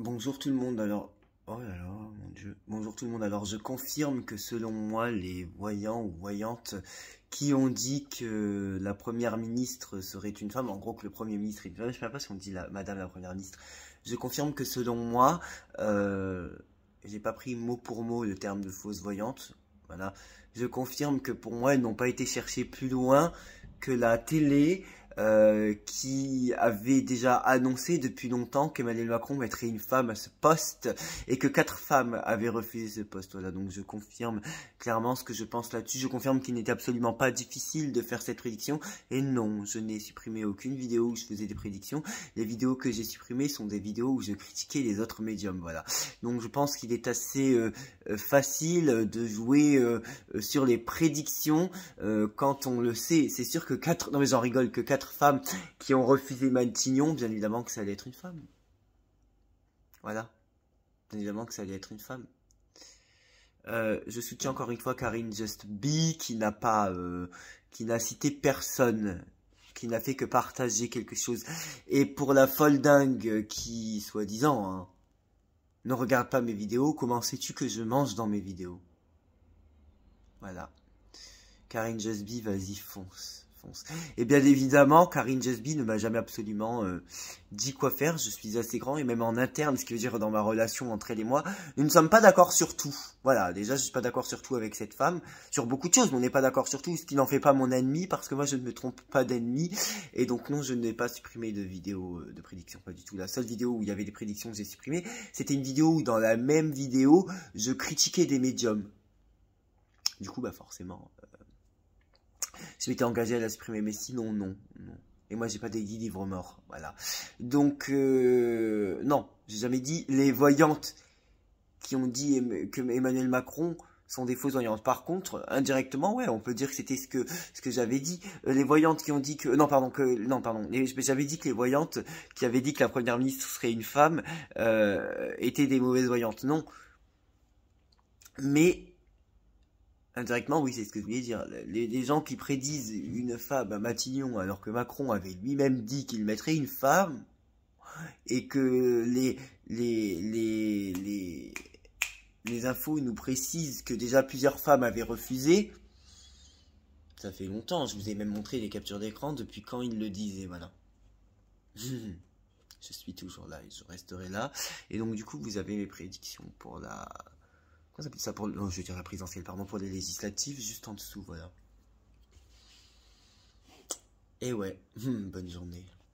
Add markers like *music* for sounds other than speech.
Bonjour tout le monde, alors... Oh là là, mon Dieu. Bonjour tout le monde, alors je confirme que selon moi, les voyants ou voyantes qui ont dit que la première ministre serait une femme, en gros que le premier ministre est une femme, je ne sais pas si on dit la, madame la première ministre, je confirme que selon moi, je euh, j'ai pas pris mot pour mot le terme de fausse voyante, voilà, je confirme que pour moi, elles n'ont pas été cherchées plus loin que la télé, euh, qui avait déjà annoncé depuis longtemps qu'Emmanuel Macron mettrait une femme à ce poste et que quatre femmes avaient refusé ce poste. Voilà, donc je confirme clairement ce que je pense là-dessus. Je confirme qu'il n'était absolument pas difficile de faire cette prédiction. Et non, je n'ai supprimé aucune vidéo où je faisais des prédictions. Les vidéos que j'ai supprimées sont des vidéos où je critiquais les autres médiums. Voilà. Donc je pense qu'il est assez euh, euh, facile de jouer sur les prédictions quand on le sait. C'est sûr que quatre. Non mais j'en rigole que quatre femmes qui ont refusé Matignon, bien évidemment que ça allait être une femme. Voilà. Bien évidemment que ça allait être une femme. Euh, je soutiens encore une fois Karine Just B qui n'a pas, euh, qui n'a cité personne, qui n'a fait que partager quelque chose. Et pour la folle dingue qui, soi-disant, hein, ne regarde pas mes vidéos, comment sais-tu que je mange dans mes vidéos Voilà. Karine Just B, vas-y, fonce. Et bien évidemment, Karine Jesby ne m'a jamais absolument euh, dit quoi faire. Je suis assez grand et même en interne, ce qui veut dire dans ma relation entre elle et moi, nous ne sommes pas d'accord sur tout. Voilà, déjà je ne suis pas d'accord sur tout avec cette femme, sur beaucoup de choses, mais on n'est pas d'accord sur tout, ce qui n'en fait pas mon ennemi parce que moi je ne me trompe pas d'ennemi. Et donc non, je n'ai pas supprimé de vidéo euh, de prédiction, pas du tout. La seule vidéo où il y avait des prédictions que j'ai supprimées, c'était une vidéo où dans la même vidéo, je critiquais des médiums. Du coup, bah forcément, euh, je m'étais engagé à la supprimer. Mais sinon, non, non. Et moi, j'ai pas dix livres morts, voilà. Donc, euh, non, j'ai jamais dit les voyantes qui ont dit que Emmanuel Macron sont des fausses voyantes. Par contre, indirectement, ouais, on peut dire que c'était ce que ce que j'avais dit. Euh, les voyantes qui ont dit que non, pardon, que non, pardon, j'avais dit que les voyantes qui avaient dit que la première ministre serait une femme euh, étaient des mauvaises voyantes. Non, mais Indirectement, oui, c'est ce que je voulais dire. Les, gens qui prédisent une femme à Matignon alors que Macron avait lui-même dit qu'il mettrait une femme et que les, les, les, les, les infos nous précisent que déjà plusieurs femmes avaient refusé, ça fait longtemps. Je vous ai même montré les captures d'écran depuis quand ils le disaient, voilà. *laughs* je suis toujours là et je resterai là. Et donc, du coup, vous avez mes prédictions pour la ça pour. Non, je dirais dire la présidentielle, pardon, pour les législatives, juste en dessous, voilà. Et ouais, *laughs* bonne journée.